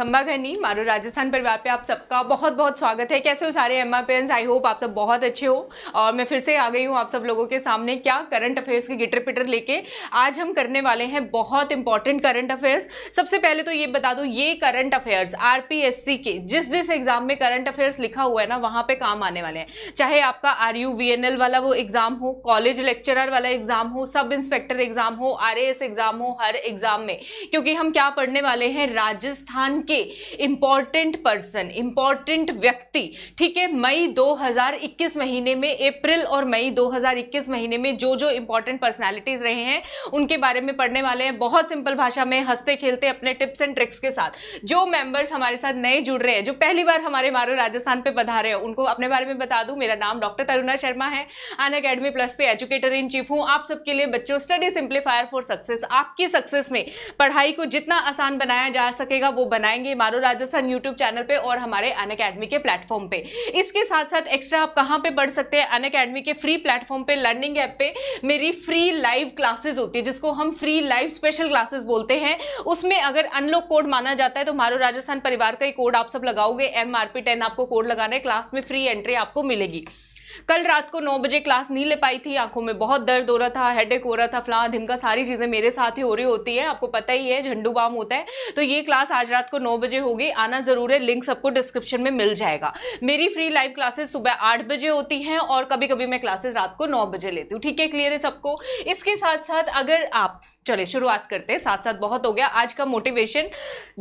घनी मारो राजस्थान परिवार पे आप सबका बहुत बहुत स्वागत है कैसे हो सारे एम्मा पेरेंट्स आई होप आप सब बहुत अच्छे हो और मैं फिर से आ गई हूँ आप सब लोगों के सामने क्या करंट अफेयर्स के गिटर पिटर लेके आज हम करने वाले हैं बहुत इंपॉर्टेंट करंट अफेयर्स सबसे पहले तो ये बता दूँ ये करंट अफेयर्स आर के जिस जिस एग्जाम में करंट अफेयर्स लिखा हुआ है ना वहाँ पर काम आने वाले हैं चाहे आपका आर यू वाला वो एग्जाम हो कॉलेज लेक्चरर वाला एग्जाम हो सब इंस्पेक्टर एग्जाम हो आर एग्जाम हो हर एग्जाम में क्योंकि हम क्या पढ़ने वाले हैं राजस्थान के इंपॉर्टेंट पर्सन इंपॉर्टेंट व्यक्ति ठीक है मई 2021 महीने में अप्रैल और मई 2021 महीने में जो जो इंपॉर्टेंट पर्सनैलिटीज रहे हैं उनके बारे में पढ़ने वाले हैं बहुत सिंपल भाषा में हंसते खेलते अपने टिप्स एंड ट्रिक्स के साथ जो मेंबर्स हमारे साथ नए जुड़ रहे हैं जो पहली बार हमारे मारो राजस्थान पे बधा रहे हैं उनको अपने बारे में बता दूं मेरा नाम डॉक्टर तरुणा शर्मा है अन अकेडमी प्लस पे एजुकेटर इन चीफ हूं आप सबके लिए बच्चों स्टडी सिंप्लीफायर फॉर सक्सेस आपकी सक्सेस में पढ़ाई को जितना आसान बनाया जा सकेगा वो बनाए जाएंगे मारो राजस्थान यूट्यूब चैनल पे और हमारे अन अकेडमी के प्लेटफॉर्म पे इसके साथ साथ एक्स्ट्रा आप कहाँ पे पढ़ सकते हैं अन अकेडमी के फ्री प्लेटफॉर्म पे लर्निंग ऐप पे मेरी फ्री लाइव क्लासेस होती है जिसको हम फ्री लाइव स्पेशल क्लासेस बोलते हैं उसमें अगर अनलॉक कोड माना जाता है तो मारो राजस्थान परिवार का ही कोड आप सब लगाओगे एम आपको कोड लगाना है क्लास में फ्री एंट्री आपको मिलेगी कल रात को नौ बजे क्लास नहीं ले पाई थी आंखों में बहुत दर्द हो रहा था हेडेक हो रहा था फला धिमका सारी चीज़ें मेरे साथ ही हो रही होती है आपको पता ही है झंडू बाम होता है तो ये क्लास आज रात को नौ बजे होगी आना ज़रूर है लिंक सबको डिस्क्रिप्शन में मिल जाएगा मेरी फ्री लाइव क्लासेस सुबह आठ बजे होती हैं और कभी कभी मैं क्लासेस रात को नौ बजे लेती हूँ ठीक है क्लियर है सबको इसके साथ साथ अगर आप चले शुरुआत करते हैं साथ साथ बहुत हो गया आज का motivation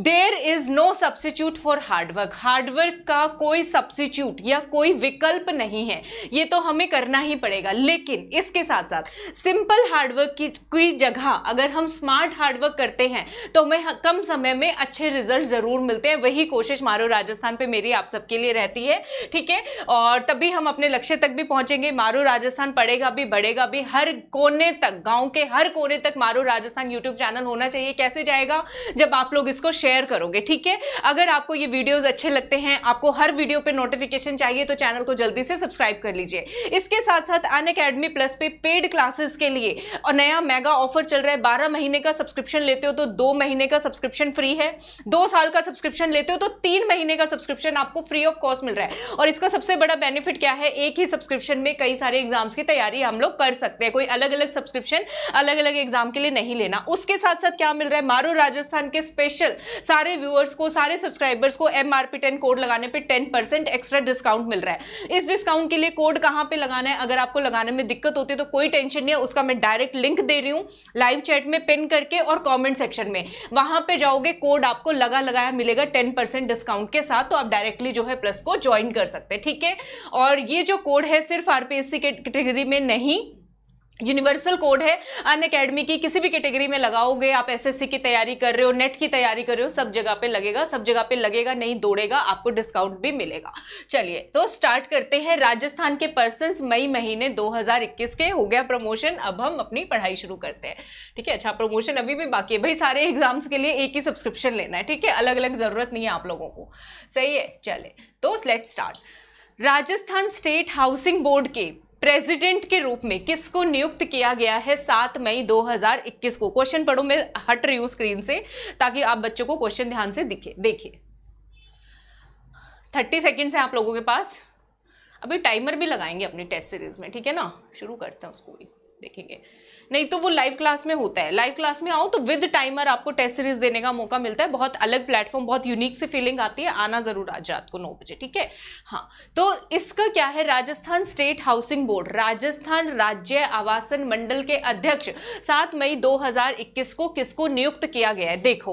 there is no substitute for hard work hard work का कोई सब्सिट्यूट या कोई विकल्प नहीं है ये तो हमें करना ही पड़ेगा लेकिन इसके साथ साथ सिंपल हार्डवर्क की की जगह अगर हम स्मार्ट हार्डवर्क करते हैं तो हमें कम समय में अच्छे रिजल्ट जरूर मिलते हैं वही कोशिश मारो राजस्थान पे मेरी आप सबके लिए रहती है ठीक है और तभी हम अपने लक्ष्य तक भी पहुंचेंगे मारो राजस्थान पड़ेगा भी बढ़ेगा भी हर कोने तक गाँव के हर कोने तक मारो राजस्थान यूट्यूब चैनल होना चाहिए कैसे जाएगा जब आप लोग इसको शेयर करोगे ठीक है अगर आपको ये वीडियोज अच्छे लगते हैं आपको हर वीडियो पर नोटिफिकेशन चाहिए तो चैनल को जल्दी से सब्सक्राइब कर लीजिए इसके साथ साथ अन अकेडमी प्लस पे पेड क्लासेस के लिए और नया मेगा ऑफर चल रहा है बारह महीने का सब्सक्रिप्शन लेते हो तो दो महीने का सब्सक्रिप्शन फ्री है दो साल का सब्सक्रिप्शन लेते हो तो तीन महीने का सब्सक्रिप्शन आपको फ्री ऑफ कॉस्ट मिल रहा है और इसका सबसे बड़ा बेनिफिट क्या है एक ही सब्सक्रिप्शन में कई सारे एग्जाम्स की तैयारी हम लोग कर सकते हैं कोई अलग अलग सब्सक्रिप्शन अलग अलग एग्जाम के लिए नहीं नहीं लेना उसके साथ साथ क्या मिल रहा है मारो राजस्थान के स्पेशल सारे व्यूअर्स को सारे सब्सक्राइबर्स को एम आर कोड लगाने पर टेन एक्स्ट्रा डिस्काउंट मिल रहा है इस डिस्काउंट के लिए कोड कहाँ पे लगाना है अगर आपको लगाने में दिक्कत होती है तो कोई टेंशन नहीं है उसका मैं डायरेक्ट लिंक दे रही हूँ लाइव चैट में पिन करके और कॉमेंट सेक्शन में वहां पर जाओगे कोड आपको लगा लगाया मिलेगा 10% डिस्काउंट के साथ तो आप डायरेक्टली जो है प्लस को ज्वाइन कर सकते हैं ठीक है और ये जो कोड है सिर्फ आरपीएससी कैटेगरी में नहीं यूनिवर्सल कोड है अन अकेडमी की किसी भी कैटेगरी में लगाओगे आप एसएससी की तैयारी कर रहे हो नेट की तैयारी कर रहे हो सब जगह पे लगेगा सब जगह पे लगेगा नहीं दौड़ेगा आपको डिस्काउंट भी मिलेगा चलिए तो स्टार्ट करते हैं राजस्थान के पर्सन मई महीने 2021 के हो गया प्रमोशन अब हम अपनी पढ़ाई शुरू करते हैं ठीक है अच्छा प्रमोशन अभी भी बाकी है भाई सारे एग्जाम्स के लिए एक ही सब्सक्रिप्शन लेना है ठीक है अलग अलग जरूरत नहीं है आप लोगों को सही है चले तो let start Rajasthan state housing board के प्रेसिडेंट के रूप में किसको नियुक्त किया गया है सात मई 2021 को क्वेश्चन पढ़ो मैं हट रही हूँ स्क्रीन से ताकि आप बच्चों को क्वेश्चन ध्यान से दिखे देखिए थर्टी सेकेंड्स से आप लोगों के पास अभी टाइमर भी लगाएंगे अपने टेस्ट सीरीज में ठीक है ना शुरू करते हैं उसको भी देखेंगे नहीं तो वो लाइव क्लास में होता है लाइव क्लास में आओ तो विद टाइमर आपको टेस्ट सीरीज देने का मौका मिलता है बहुत अलग प्लेटफॉर्म बहुत यूनिक से फीलिंग आती है आना जरूर आज रात को नौ बजे ठीक है हाँ तो इसका क्या है Rajasthan state housing board Rajasthan राज्य आवासन मंडल के अध्यक्ष सात मई दो को किसको नियुक्त किया गया है देखो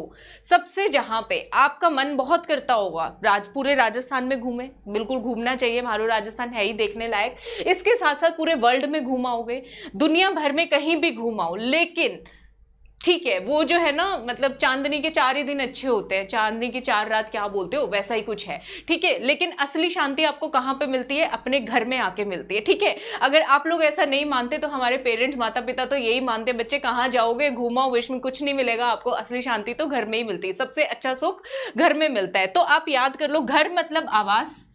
सबसे जहां पे आपका मन बहुत करता होगा राज पूरे राजस्थान में घूमे बिल्कुल घूमना चाहिए मारो राजस्थान है ही देखने लायक इसके साथ साथ पूरे वर्ल्ड में घूमाओगे दुनिया भर में कहीं भी घूमाओ लेकिन ठीक है वो जो है ना मतलब चांदनी के चार ही दिन अच्छे होते हैं चांदनी की चार रात क्या बोलते हो वैसा ही कुछ है ठीक है लेकिन असली शांति आपको कहाँ पे मिलती है अपने घर में आके मिलती है ठीक है अगर आप लोग ऐसा नहीं मानते तो हमारे पेरेंट्स माता पिता तो यही मानते बच्चे कहाँ जाओगे घूमाओ विश्व में कुछ नहीं मिलेगा आपको असली शांति तो घर में ही मिलती है सबसे अच्छा सुख घर में मिलता है तो आप याद कर लो घर मतलब आवास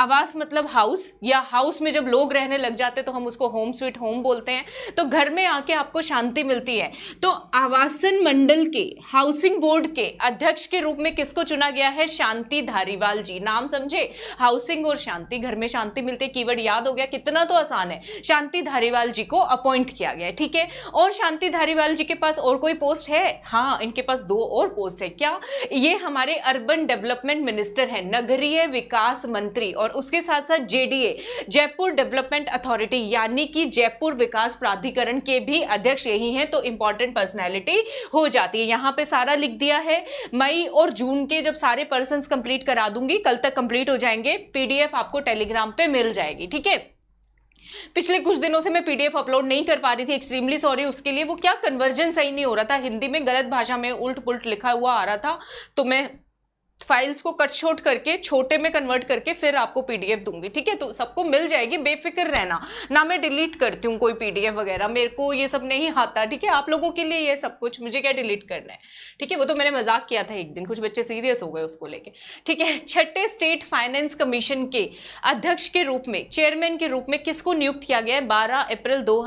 आवास मतलब हाउस या हाउस में जब लोग रहने लग जाते तो हम उसको होम स्वीट होम बोलते हैं तो घर में आके आपको शांति मिलती है तो आवासन मंडल के हाउसिंग बोर्ड के अध्यक्ष के रूप में किसको चुना गया है शांति धारीवाल जी नाम समझे हाउसिंग और शांति घर में शांति मिलती है कीवर्ड याद हो गया कितना तो आसान है शांति धारीवाल जी को अपॉइंट किया गया है ठीक है और शांति धारीवाल जी के पास और कोई पोस्ट है हाँ इनके पास दो और पोस्ट है क्या ये हमारे अर्बन डेवलपमेंट मिनिस्टर है नगरीय विकास मंत्री और उसके साथ साथ जेडीए जयपुर डेवलपमेंट अथॉरिटी यानी कि जयपुर विकास प्राधिकरण के भी अध्यक्ष यही हैं तो इंपॉर्टेंट पर्सनैलिटी हो जाती है यहाँ पे सारा लिख दिया है मई और जून के जब सारे पर्सन कंप्लीट करा दूंगी कल तक कंप्लीट हो जाएंगे पीडीएफ आपको टेलीग्राम पे मिल जाएगी ठीक है पिछले कुछ दिनों से मैं पीडीएफ अपलोड नहीं कर पा रही थी एक्सट्रीमली सॉरी उसके लिए वो क्या कन्वर्जन सही नहीं हो रहा था हिंदी में गलत भाषा में उल्ट पुल्ट लिखा हुआ आ रहा था तो मैं फाइल्स को कट शॉर्ट करके छोटे में कन्वर्ट करके फिर आपको पीडीएफ दूंगी ठीक है तो सबको मिल जाएगी बेफिक्र रहना ना मैं डिलीट करती हूँ कोई पीडीएफ वगैरह मेरे को ये सब नहीं आता ठीक है आप लोगों के लिए ये सब कुछ मुझे क्या डिलीट करना है ठीक है वो तो मैंने मजाक किया था एक दिन कुछ बच्चे सीरियस हो गए उसको लेके ठीक है छठे स्टेट फाइनेंस कमीशन के अध्यक्ष के रूप में चेयरमैन के रूप में किसको नियुक्त किया गया है बारह अप्रैल दो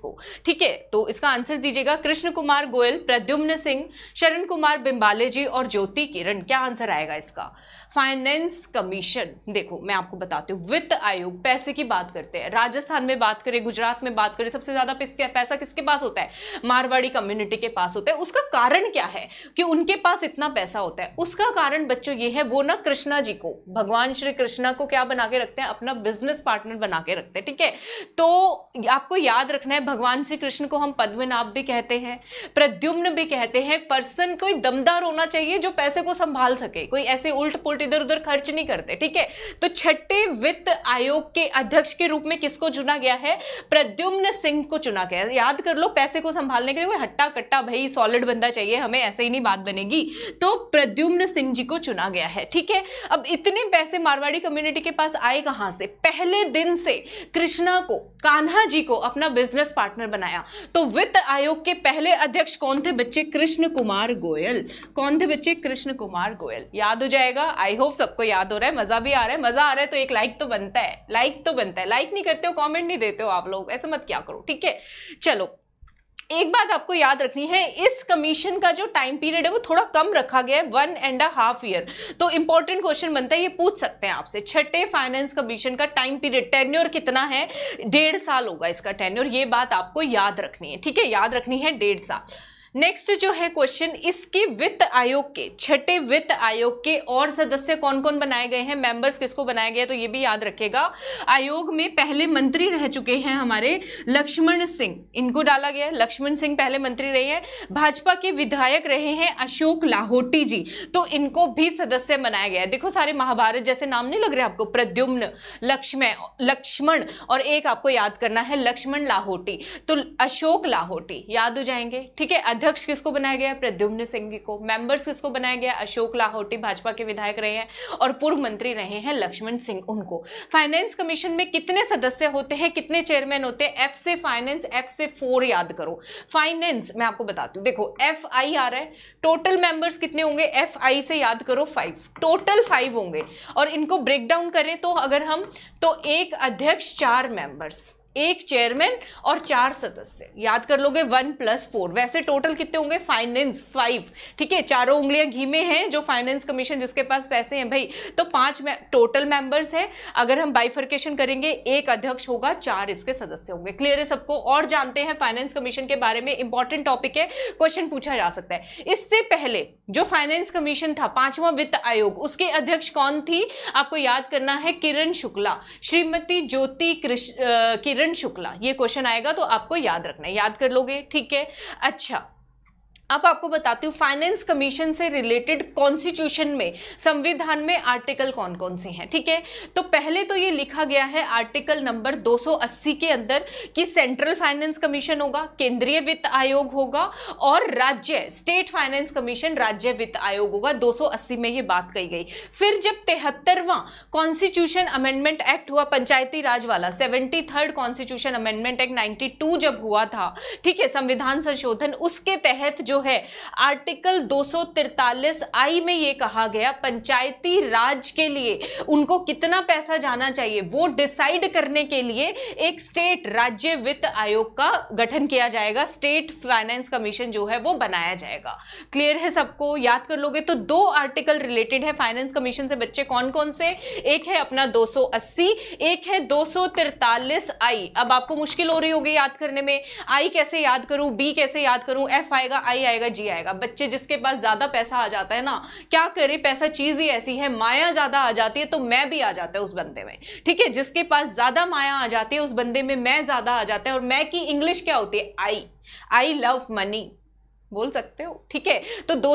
को ठीक है तो इसका आंसर दीजिएगा कृष्ण कुमार गोयल प्रद्युम्न सिंह शरण कुमार बिम्बाले जी और ज्योति किरण क्या आंसर आएगा इसका फाइनेंस कमीशन देखो मैं आपको बताती हूँ वित्त आयोग पैसे की बात करते हैं राजस्थान में बात करें गुजरात में बात करें सबसे ज्यादा पैसा किसके पास होता है मारवाड़ी कम्युनिटी के पास होता है उसका कारण क्या है कि उनके पास इतना पैसा होता है उसका कारण बच्चों ये है वो ना कृष्णा जी को भगवान श्री कृष्णा को क्या बना के रखते हैं अपना बिजनेस पार्टनर बना के रखते हैं ठीक है तो आपको याद रखना है भगवान श्री कृष्ण को हम पद्मनाभ भी कहते हैं प्रद्युम्न भी कहते हैं पर्सन कोई दमदार होना चाहिए जो पैसे को संभाल सके कोई ऐसे उल्ट पुलट इधर उधर खर्च नहीं करते ठीक है तो छठे वित्त आयोग के अध्यक्ष के रूप में किसको चुना गया है प्रद्युम्न सिंह को चुना गया याद कर लो पैसे को संभालने के लिए कोई हट्टा कट्टा भाई सॉलिड बंदा चाहिए हमें ऐसे ही नहीं बात बनेगी तो प्रद्युम्न सिंह जी को चुना गया है ठीक है अब इतने पैसे मारवाड़ी कम्युनिटी के पास आए कहां से पहले दिन से कृष्णा को कान्हा जी को अपना बिजनेस पार्टनर बनाया तो वित्त आयोग के पहले अध्यक्ष कौन थे बच्चे कृष्ण कुमार गोयल कौन थे बच्चे कृष्ण कुमार गोयल याद हो जाएगा आई होप सबको याद हो रहा है मजा भी आ रहा है मजा आ रहा है तो एक लाइक तो बनता है लाइक तो बनता है लाइक नहीं करते हो कॉमेंट नहीं देते हो आप लोग ऐसा मत क्या करो ठीक है चलो एक बात आपको याद रखनी है इस कमीशन का जो टाइम पीरियड है वो थोड़ा कम रखा गया है one and a half year तो इंपॉर्टेंट क्वेश्चन बनता है ये पूछ सकते हैं आपसे छठे फाइनेंस कमीशन का टाइम पीरियड टेन्योर कितना है डेढ़ साल होगा इसका टेन्योर ये बात आपको याद रखनी है ठीक है याद रखनी है डेढ़ साल नेक्स्ट जो है क्वेश्चन इसके वित्त आयोग के छठे वित्त आयोग के और सदस्य कौन कौन बनाए गए हैं मेंबर्स किसको बनाया गया तो ये भी याद रखेगा आयोग में पहले मंत्री रह चुके हैं हमारे लक्ष्मण सिंह इनको डाला गया लक्ष्मण सिंह पहले मंत्री रहे हैं भाजपा के विधायक रहे हैं अशोक लाहोटी जी तो इनको भी सदस्य बनाया गया देखो सारे महाभारत जैसे नाम नहीं लग रहे आपको प्रद्युम्न लक्ष्मण लक्ष्मण और एक आपको याद करना है लक्ष्मण लाहोटी तो अशोक लाहोटी याद हो जाएंगे ठीक है अध्यक्ष अध्यक्ष किसको बनाया गया प्रद्युम्न सिंह को मेंबर्स किसको बनाया गया अशोक लाहौटी भाजपा के विधायक रहे हैं और पूर्व मंत्री रहे हैं लक्ष्मण सिंह उनको फाइनेंस कमीशन में कितने सदस्य होते हैं कितने चेयरमैन होते हैं एफ से फाइनेंस एफ से फोर याद करो फाइनेंस मैं आपको बताती हूँ देखो एफ आई आ रहा है टोटल मेंबर्स कितने होंगे एफ आई से याद करो फाइव टोटल फाइव होंगे और इनको ब्रेक डाउन करें तो अगर हम तो एक अध्यक्ष चार मेंबर्स एक चेयरमैन और चार सदस्य याद कर लोगे वन प्लस फोर वैसे टोटल कितने होंगे फाइनेंस फाइव ठीक है चारों उंगलियां घी में हैं जो फाइनेंस कमीशन जिसके पास पैसे हैं भाई तो पांच में, टोटल मेंबर्स हैं अगर हम बाइफर्केशन करेंगे एक अध्यक्ष होगा चार इसके सदस्य होंगे क्लियर है सबको और जानते हैं फाइनेंस कमीशन के बारे में इंपॉर्टेंट टॉपिक है क्वेश्चन पूछा जा सकता है इससे पहले जो फाइनेंस कमीशन था पांचवा वित्त आयोग उसके अध्यक्ष कौन थी आपको याद करना है किरण शुक्ला श्रीमती ज्योति कृष्ण किरण शुक्ला ये क्वेश्चन आएगा तो आपको याद रखना है याद कर लोगे ठीक है अच्छा अब आपको बताती हूँ फाइनेंस कमीशन से रिलेटेड कॉन्स्टिट्यूशन में संविधान में आर्टिकल कौन कौन से हैं ठीक है थीके? तो पहले तो ये लिखा गया है आर्टिकल नंबर 280 के अंदर कि सेंट्रल फाइनेंस कमीशन होगा केंद्रीय वित्त आयोग होगा और राज्य स्टेट फाइनेंस कमीशन राज्य वित्त आयोग होगा 280 में ये बात कही गई फिर जब तिहत्तरवां कॉन्स्टिट्यूशन अमेंडमेंट एक्ट हुआ पंचायती राज वाला seventy constitution amendment act ninety जब हुआ था ठीक है संविधान संशोधन उसके तहत जो है आर्टिकल 243 आई में ये कहा गया पंचायती राज के लिए उनको कितना पैसा जाना चाहिए वो डिसाइड करने के लिए एक स्टेट राज्य वित्त आयोग का गठन किया जाएगा स्टेट फाइनेंस कमीशन जो है वो बनाया जाएगा क्लियर है सबको याद कर लोगे तो दो आर्टिकल रिलेटेड है फाइनेंस कमीशन से बच्चे कौन कौन से एक है अपना 280 एक है 243 आई अब आपको मुश्किल हो रही होगी याद करने में आई कैसे याद करूं बी कैसे याद करूं एफ आएगा आई आएगा जी आएगा बच्चे जिसके पास ज़्यादा पैसा आ जाता है ना क्या करे पैसा चीज़ ही ऐसी है माया ज़्यादा आ जाती है तो मैं भी आ जाता है उस बंदे में ठीक है जिसके पास ज़्यादा माया आ जाती है उस बंदे में मैं ज़्यादा आ जाता है और मैं की इंग्लिश क्या होती है आई आई लव मनी बोल सकते हो ठीक है तो दो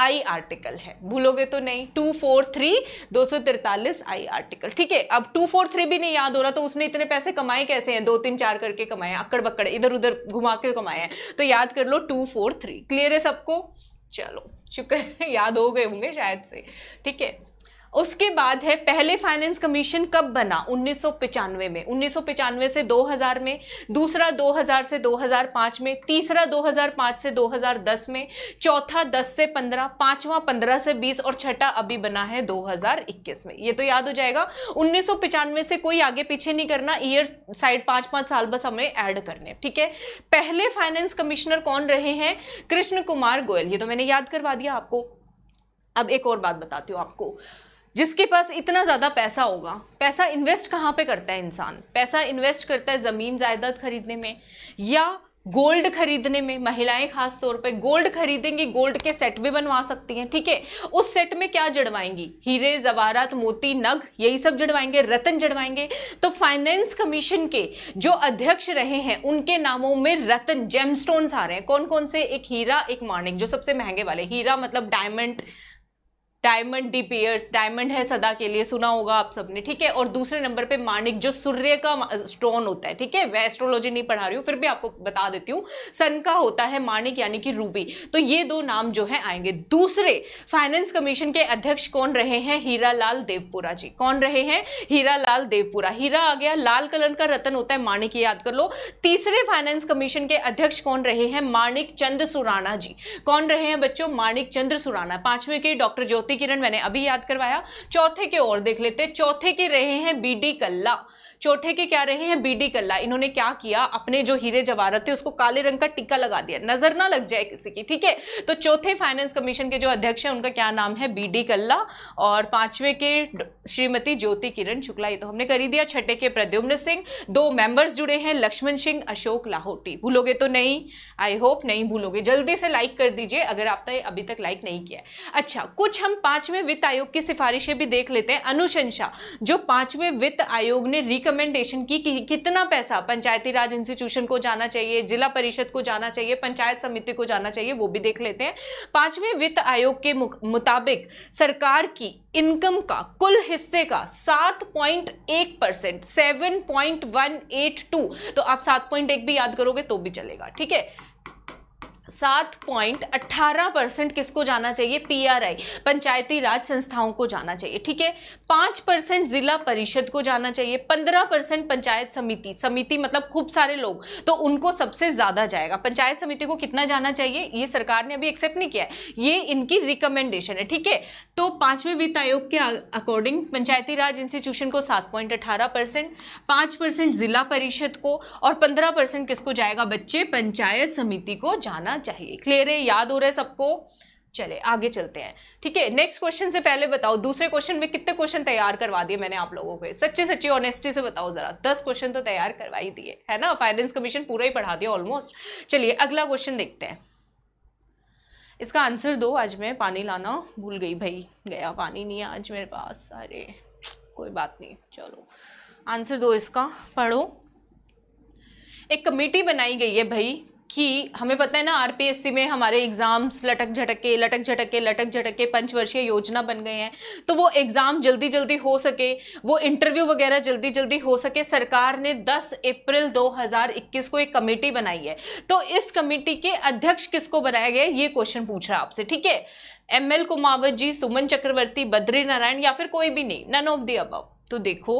आई आर्टिकल है भूलोगे तो नहीं 243 243 आई आर्टिकल ठीक है अब 243 भी नहीं याद हो रहा तो उसने इतने पैसे कमाए कैसे हैं दो तीन चार करके कमाए अक्कड़ बकड़ इधर उधर घुमा के कमाए हैं तो याद कर लो 243 क्लियर है सबको चलो शुक्र याद हो गए होंगे शायद से ठीक है उसके बाद है पहले फाइनेंस कमीशन कब बना उन्नीस में उन्नीस से 2000 में दूसरा 2000 से 2005 में तीसरा 2005 से 2010 में चौथा 10 से 15 पांचवा 15 से 20 और छठा अभी बना है 2021 में ये तो याद हो जाएगा उन्नीस से कोई आगे पीछे नहीं करना ईयर साइड पांच पांच साल बस हमें ऐड करने ठीक है पहले फाइनेंस कमिश्नर कौन रहे हैं कृष्ण कुमार गोयल ये तो मैंने याद करवा दिया आपको अब एक और बात बताती हूँ आपको जिसके पास इतना ज़्यादा पैसा होगा पैसा इन्वेस्ट कहाँ पे करता है इंसान पैसा इन्वेस्ट करता है ज़मीन जायदाद खरीदने में या गोल्ड खरीदने में महिलाएं खास तौर पे गोल्ड खरीदेंगी गोल्ड के सेट भी बनवा सकती हैं ठीक है उस सेट में क्या जड़वाएंगी हीरे जवारात मोती नग यही सब जड़वाएंगे रतन जड़वाएंगे तो फाइनेंस कमीशन के जो अध्यक्ष रहे हैं उनके नामों में रतन जेमस्टोन्स आ रहे हैं कौन कौन से एक हीरा एक माणिक जो सबसे महंगे वाले हीरा मतलब diamond diamond De Beers diamond है सदा के लिए सुना होगा आप सबने ठीक है और दूसरे नंबर पे मानिक जो सूर्य का स्टोन होता है ठीक है मैं एस्ट्रोलॉजी नहीं पढ़ा रही हूँ फिर भी आपको बता देती हूँ सन का होता है मानिक यानी कि रूबी तो ये दो नाम जो है आएंगे दूसरे फाइनेंस कमीशन के अध्यक्ष कौन रहे हैं हीरा लाल देवपुरा जी कौन रहे हैं हीरा लाल देवपुरा हीरा आ गया लाल कलर का रतन होता है माणिक याद कर लो तीसरे फाइनेंस कमीशन के अध्यक्ष कौन रहे हैं माणिक चंद्र सुराना जी कौन रहे हैं बच्चों माणिक चंद्र सुराना पांचवें के डॉक्टर ज्योति ज्योति किरण मैंने अभी याद करवाया चौथे की ओर देख लेते चौथे के रहे हैं बी डी कल्ला चौथे के क्या रहे हैं बीडी कल्ला इन्होंने क्या किया अपने जो हीरे जवाहरत थे उसको काले रंग का टीका लगा दिया नजर ना लग जाए किसी की ठीक है तो चौथे फाइनेंस कमीशन के जो अध्यक्ष है उनका क्या नाम है डी कल्ला और पांचवे के श्रीमती ज्योति किरण शुक्ला ये तो हमने करी दिया छठे के प्रद्युम्न सिंह दो मेंबर्स जुड़े हैं लक्ष्मण सिंह अशोक लाहौटी भूलोगे तो नहीं आई होप नहीं भूलोगे जल्दी से लाइक कर दीजिए अगर आपने अभी तक लाइक नहीं किया अच्छा कुछ हम पांचवें वित्त आयोग की सिफारिशें भी देख लेते हैं अनुशंसा जो पांचवें वित्त आयोग ने रिक रिकमेंडेशन की कि कितना पैसा पंचायती राज इंस्टीट्यूशन को जाना चाहिए जिला परिषद को जाना चाहिए पंचायत समिति को जाना चाहिए वो भी देख लेते हैं पांचवें वित्त आयोग के मुताबिक सरकार की इनकम का कुल हिस्से का 7.1 परसेंट सेवन तो आप 7.1 भी याद करोगे तो भी चलेगा ठीक है सात पॉइंट अट्ठारह परसेंट किसको जाना चाहिए पीआरआई पंचायती राज संस्थाओं को जाना चाहिए ठीक है पांच परसेंट जिला परिषद को जाना चाहिए पंद्रह परसेंट पंचायत समिति समिति मतलब खूब सारे लोग तो उनको सबसे ज़्यादा जाएगा पंचायत समिति को कितना जाना चाहिए ये सरकार ने अभी एक्सेप्ट नहीं किया है ये इनकी रिकमेंडेशन है ठीक है तो पांचवें वित्त आयोग के अकॉर्डिंग पंचायती राज इंस्टीट्यूशन को सात पॉइंट अठारह परसेंट परसेंट जिला परिषद को और पंद्रह परसेंट किसको जाएगा बच्चे पंचायत समिति को जाना करना चाहिए क्लियर है याद हो रहा है सबको चले आगे चलते हैं ठीक है नेक्स्ट क्वेश्चन से पहले बताओ दूसरे क्वेश्चन में कितने क्वेश्चन तैयार करवा दिए मैंने आप लोगों को सच्चे सच्चे ऑनेस्टी से बताओ जरा दस क्वेश्चन तो तैयार करवा ही दिए है ना फाइनेंस कमीशन पूरा ही पढ़ा दिया ऑलमोस्ट चलिए अगला क्वेश्चन देखते हैं इसका आंसर दो आज मैं पानी लाना भूल गई भाई गया पानी नहीं है आज मेरे पास अरे कोई बात नहीं चलो आंसर दो इसका पढ़ो एक कमेटी बनाई गई है भाई कि हमें पता है ना आरपीएससी में हमारे एग्जाम्स लटक झटके लटक झटके लटक झटक पंचवर्षीय योजना बन गए हैं तो वो एग्जाम जल्दी जल्दी हो सके वो इंटरव्यू वगैरह जल्दी जल्दी हो सके सरकार ने 10 अप्रैल 2021 को एक कमेटी बनाई है तो इस कमेटी के अध्यक्ष किसको बनाया गया ये क्वेश्चन पूछ रहा आपसे ठीक है एम एल कुमावत जी सुमन चक्रवर्ती बद्री नारायण या फिर कोई भी नहीं नन ऑफ दी अबव तो देखो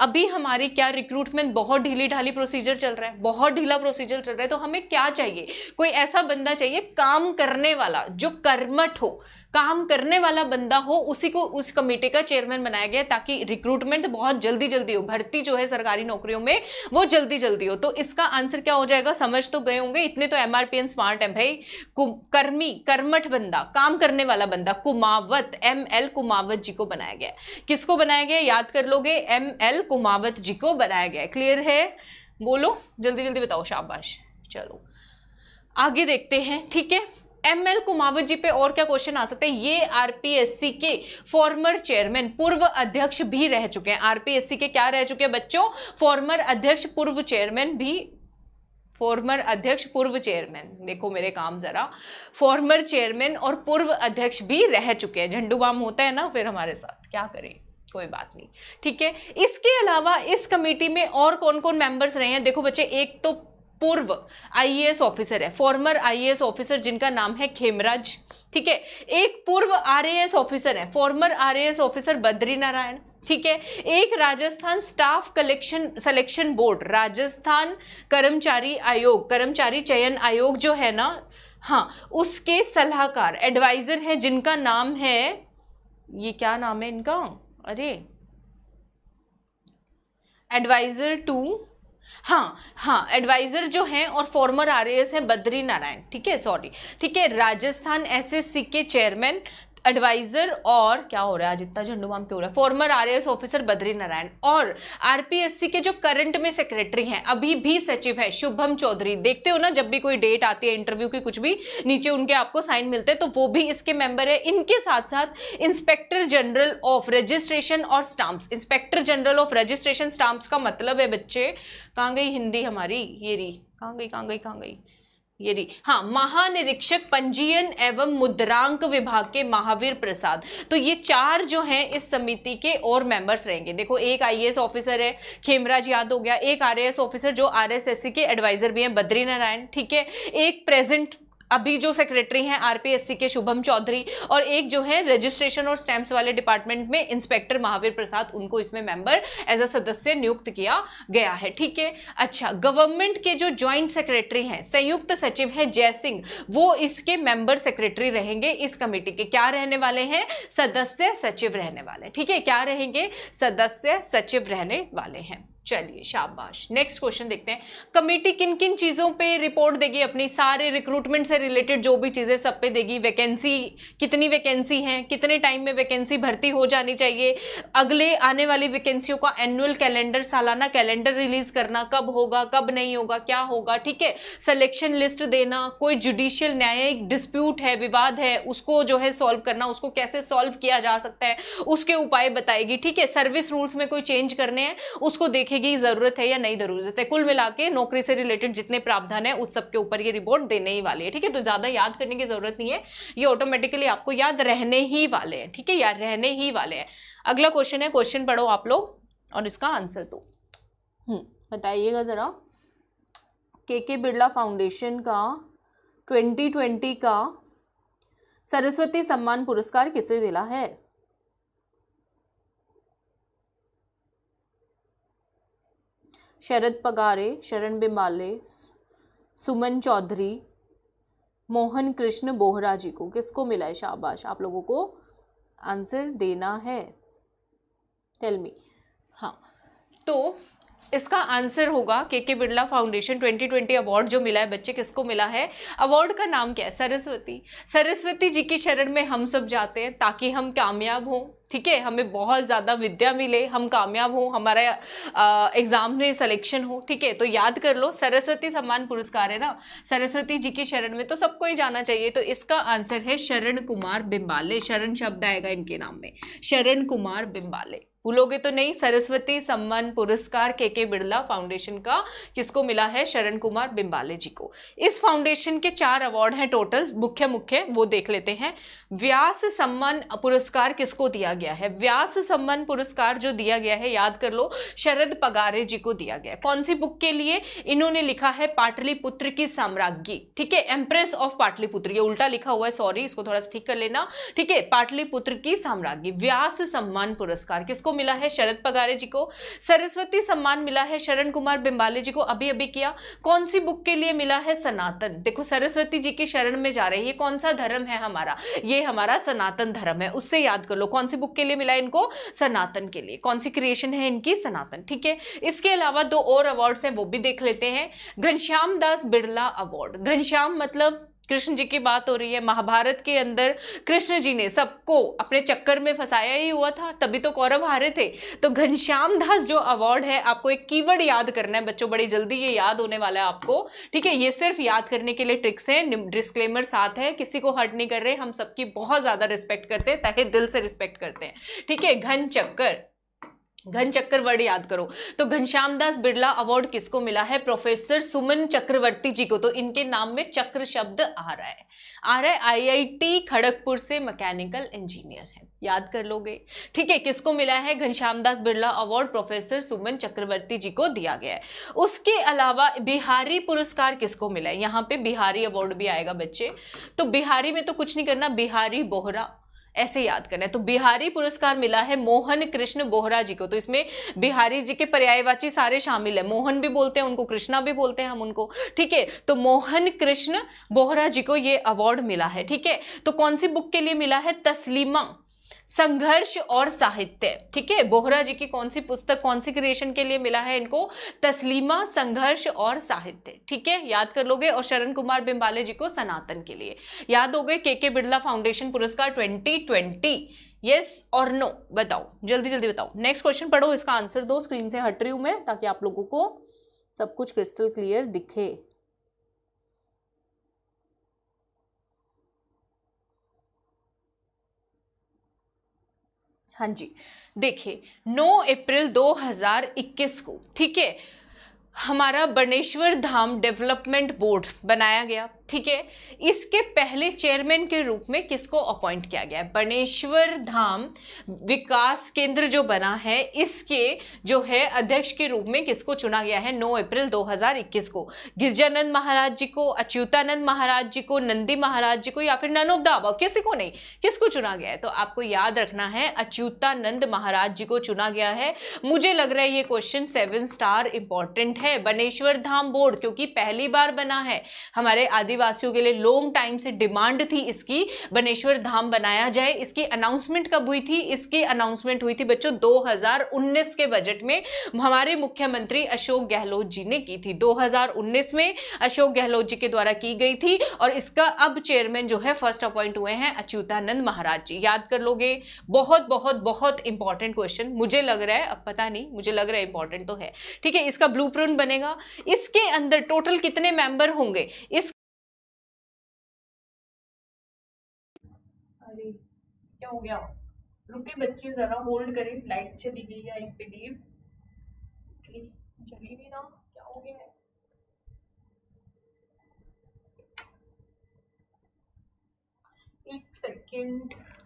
अभी हमारी क्या रिक्रूटमेंट बहुत ढीली ढाली प्रोसीजर चल रहा है बहुत ढीला प्रोसीजर चल रहा है तो हमें क्या चाहिए कोई ऐसा बंदा चाहिए काम करने वाला जो कर्मठ हो काम करने वाला बंदा हो उसी को उस कमेटी का चेयरमैन बनाया गया ताकि रिक्रूटमेंट बहुत जल्दी जल्दी हो भर्ती जो है सरकारी नौकरियों में वो जल्दी जल्दी हो तो इसका आंसर क्या हो जाएगा समझ तो गए होंगे इतने तो एमआरपीएन स्मार्ट है भाई कर्मी कर्मठ बंदा काम करने वाला बंदा कुमावत एम एल कुमावत जी को बनाया गया किसको बनाया गया याद कर लोगे एम एल कुमावत जी को बनाया गया क्लियर है बोलो जल्दी जल्दी बताओ शाबाश चलो आगे देखते हैं ठीक है एम एल कुमावत जी पे और क्या क्वेश्चन आ सकते हैं ये आरपीएससी के फॉर्मर चेयरमैन पूर्व अध्यक्ष भी रह चुके हैं आरपीएससी के क्या रह चुके हैं बच्चों फॉर्मर अध्यक्ष पूर्व चेयरमैन भी फॉर्मर अध्यक्ष पूर्व चेयरमैन देखो मेरे काम जरा फॉर्मर चेयरमैन और पूर्व अध्यक्ष भी रह चुके हैं झंडू बाम होता है ना फिर हमारे साथ क्या करें कोई बात नहीं ठीक है इसके अलावा इस कमेटी में और कौन कौन मेंबर्स रहे हैं देखो बच्चे एक तो पूर्व आईएएस ऑफिसर है फॉर्मर आईएएस ऑफिसर जिनका नाम है खेमराज ठीक है एक पूर्व आरएएस ऑफिसर है former RAS officer Badri Narayan ठीक है एक Rajasthan staff collection selection board Rajasthan कर्मचारी आयोग कर्मचारी चयन आयोग जो है ना हाँ उसके सलाहकार एडवाइजर है जिनका नाम है ये क्या नाम है इनका अरे एडवाइजर टू हाँ हाँ एडवाइजर जो हैं और फॉर्मर एस हैं बद्री नारायण ठीक है सॉरी ठीक है राजस्थान एसएससी के चेयरमैन एडवाइजर और क्या हो रहा है आज इतना झंडूमाम क्यों हो रहा है former S officer Badri Narayan और आरपीएससी के जो करंट में सेक्रेटरी हैं अभी भी सचिव है शुभम चौधरी देखते हो ना जब भी कोई डेट आती है इंटरव्यू की कुछ भी नीचे उनके आपको साइन मिलते हैं तो वो भी इसके मेंबर है इनके साथ साथ इंस्पेक्टर जनरल ऑफ रजिस्ट्रेशन और stamps inspector general of registration stamps का मतलब है बच्चे कहाँ गई हिंदी हमारी ये री कहाँ गई कहाँ गई कहाँ गई ये रही हाँ महानिरीक्षक पंजीयन एवं मुद्रांक विभाग के महावीर प्रसाद तो ये चार जो हैं इस समिति के और मेंबर्स रहेंगे देखो एक आईएएस ऑफिसर है खेमराज याद हो गया एक आरएएस ऑफिसर जो आरएसएससी के एडवाइजर भी हैं बद्री नारायण ठीक है एक प्रेजेंट अभी जो सेक्रेटरी हैं आरपीएससी के शुभम चौधरी और एक जो है रजिस्ट्रेशन और स्टैम्प्स वाले डिपार्टमेंट में इंस्पेक्टर महावीर प्रसाद उनको इसमें मेंबर एज अ सदस्य नियुक्त किया गया है ठीक है अच्छा गवर्नमेंट के जो ज्वाइंट सेक्रेटरी हैं संयुक्त सचिव हैं जय सिंह वो इसके मेंबर सेक्रेटरी रहेंगे इस कमेटी के क्या रहने वाले हैं सदस्य सचिव रहने वाले ठीक है क्या रहेंगे सदस्य सचिव रहने वाले हैं चलिए शाबाश नेक्स्ट क्वेश्चन देखते हैं कमेटी किन किन चीज़ों पे रिपोर्ट देगी अपनी सारे रिक्रूटमेंट से रिलेटेड जो भी चीज़ें सब पे देगी वैकेंसी कितनी वैकेंसी है कितने टाइम में वैकेंसी भर्ती हो जानी चाहिए अगले आने वाली वैकेंसियों का एनुअल कैलेंडर सालाना कैलेंडर रिलीज करना कब होगा कब नहीं होगा क्या होगा ठीक है सिलेक्शन लिस्ट देना कोई जुडिशियल न्यायिक डिस्प्यूट है विवाद है उसको जो है सॉल्व करना उसको कैसे सॉल्व किया जा सकता है उसके उपाय बताएगी ठीक है सर्विस रूल्स में कोई चेंज करने हैं उसको देखेगी की जरूरत है या नहीं जरूरत है कुल मिला के नौकरी से रिलेटेड जितने प्रावधान है उस सबके ऊपर ये रिपोर्ट देने ही वाली है ठीक है तो ज्यादा याद करने की जरूरत नहीं है ये ऑटोमेटिकली आपको याद रहने ही वाले हैं ठीक है याद रहने ही वाले हैं अगला क्वेश्चन है क्वेश्चन पढ़ो आप लोग और इसका आंसर दो हम्म, बताइएगा जरा के के बिरला फाउंडेशन का 2020 का सरस्वती सम्मान पुरस्कार किसे मिला है शरद पगारे शरण बिमाले सुमन चौधरी मोहन कृष्ण बोहरा जी को किसको मिला है शाबाश आप लोगों को आंसर देना है टेल मी हाँ तो इसका आंसर होगा के के बिरला फाउंडेशन 2020 अवार्ड जो मिला है बच्चे किसको मिला है अवार्ड का नाम क्या है सरस्वती सरस्वती जी की शरण में हम सब जाते हैं ताकि हम कामयाब हों ठीक है हमें बहुत ज़्यादा विद्या मिले हम कामयाब हों हमारा एग्ज़ाम में सिलेक्शन हो ठीक है तो याद कर लो सरस्वती सम्मान पुरस्कार है ना सरस्वती जी की शरण में तो सबको ही जाना चाहिए तो इसका आंसर है शरण कुमार बिम्बाले शरण शब्द आएगा इनके नाम में शरण कुमार बिम्बाले भूलोगे तो नहीं सरस्वती सम्मान पुरस्कार के के बिड़ला फाउंडेशन का किसको मिला है शरण कुमार बिम्बाले जी को इस फाउंडेशन के चार अवार्ड हैं टोटल मुख्य मुख्य वो देख लेते हैं व्यास सम्मान पुरस्कार किसको दिया गया है व्यास सम्मान पुरस्कार जो दिया गया है याद कर लो शरद पगारे जी को दिया गया कौन सी बुक के लिए इन्होंने लिखा है पाटलिपुत्र की साम्राज्ञी ठीक है एम्प्रेस ऑफ पाटलिपुत्र ये उल्टा लिखा हुआ है सॉरी इसको थोड़ा ठीक कर लेना ठीक है पाटलिपुत्र की साम्राज्ञी व्यास सम्मान पुरस्कार किसको मिला है शरद पगारे जी को सरस्वती सम्मान मिला है शरण कुमार बिम्बाले जी को अभी अभी किया कौन सी बुक के लिए मिला है सनातन देखो सरस्वती जी की शरण में जा रही है कौन सा धर्म है हमारा ये हमारा सनातन धर्म है उससे याद कर लो कौन सी बुक के लिए मिला इनको सनातन के लिए कौन सी क्रिएशन है इनकी सनातन ठीक है इसके अलावा दो और अवार्ड्स हैं वो भी देख लेते हैं घनश्याम दास बिरला अवार्ड घनश्याम मतलब कृष्ण जी की बात हो रही है महाभारत के अंदर कृष्ण जी ने सबको अपने चक्कर में फंसाया ही हुआ था तभी तो कौरव हारे थे तो घनश्याम दास जो अवार्ड है आपको एक कीवर्ड याद करना है बच्चों बड़ी जल्दी ये याद होने वाला है आपको ठीक है ये सिर्फ याद करने के लिए ट्रिक्स हैं डिस्क्लेमर साथ है किसी को हर्ट नहीं कर रहे हम सबकी बहुत ज्यादा रिस्पेक्ट करते हैं तहे दिल से रिस्पेक्ट करते हैं ठीक है घन चक्कर घन चक्रवर्ती याद करो तो घनश्याम दास बिरला अवार्ड किसको मिला है प्रोफेसर सुमन चक्रवर्ती जी को तो इनके नाम में चक्र शब्द आ रहा है आ रहा है आईआईटी खड़गपुर से मैकेनिकल इंजीनियर है याद कर लोगे ठीक है किसको मिला है घनश्याम दास बिरला अवार्ड प्रोफेसर सुमन चक्रवर्ती जी को दिया गया है उसके अलावा बिहारी पुरस्कार किसको मिला है यहाँ पे बिहारी अवार्ड भी आएगा बच्चे तो बिहारी में तो कुछ नहीं करना बिहारी बोहरा ऐसे याद करना है तो बिहारी पुरस्कार मिला है मोहन कृष्ण बोहरा जी को तो इसमें बिहारी जी के पर्यायवाची सारे शामिल है मोहन भी बोलते हैं उनको कृष्णा भी बोलते हैं हम उनको ठीक है तो मोहन कृष्ण बोहरा जी को ये अवार्ड मिला है ठीक है तो कौन सी बुक के लिए मिला है तस्लीमा संघर्ष और साहित्य ठीक है बोहरा जी की कौन सी पुस्तक कौन सी क्रिएशन के लिए मिला है इनको तस्लीमा संघर्ष और साहित्य ठीक है याद कर लोगे और शरण कुमार बिम्बाले जी को सनातन के लिए याद हो गए के के बिरला फाउंडेशन पुरस्कार 2020 यस और नो बताओ जल्दी जल्दी बताओ नेक्स्ट क्वेश्चन पढ़ो इसका आंसर दो स्क्रीन से हट रही हूं मैं ताकि आप लोगों को सब कुछ क्रिस्टल क्लियर दिखे हाँ जी देखिए 9 अप्रैल 2021 को ठीक है हमारा बनेश्वर धाम डेवलपमेंट बोर्ड बनाया गया ठीक है इसके पहले चेयरमैन के रूप में किसको अपॉइंट किया गया है बनेश्वर धाम विकास केंद्र जो बना है इसके जो है अध्यक्ष के रूप में किसको चुना गया है 9 अप्रैल 2021 को गिरजानंद महाराज जी को अच्युतानंद महाराज जी को नंदी महाराज जी को या फिर नन ऑफ द अबाव किसी को नहीं किसको चुना गया है तो आपको याद रखना है अच्युतानंद महाराज जी को चुना गया है मुझे लग रहा है ये क्वेश्चन सेवन स्टार इंपॉर्टेंट है है बनेश्वर धाम बोर्ड क्योंकि पहली बार बना है हमारे आदिवासियों के लिए लॉन्ग टाइम से डिमांड थी इसकी बनेश्वर धाम बनाया जाए इसकी अनाउंसमेंट कब हुई थी इसकी अनाउंसमेंट हुई थी बच्चों 2019 के बजट में हमारे मुख्यमंत्री अशोक गहलोत जी ने की थी 2019 में अशोक गहलोत जी के द्वारा की गई थी और इसका अब चेयरमैन जो है फर्स्ट अपॉइंट हुए हैं अच्युतानंद महाराज जी याद कर लोगे बहुत बहुत बहुत इंपॉर्टेंट क्वेश्चन मुझे लग रहा है अब पता नहीं मुझे लग रहा है इंपॉर्टेंट तो है ठीक है इसका ब्लू कार्टून बनेगा इसके अंदर टोटल कितने मेंबर होंगे इस अरे क्या हो गया रुके बच्चे जरा होल्ड करें लाइट चली गई आई बिलीव चली गई ना क्या हो गया एक सेकेंड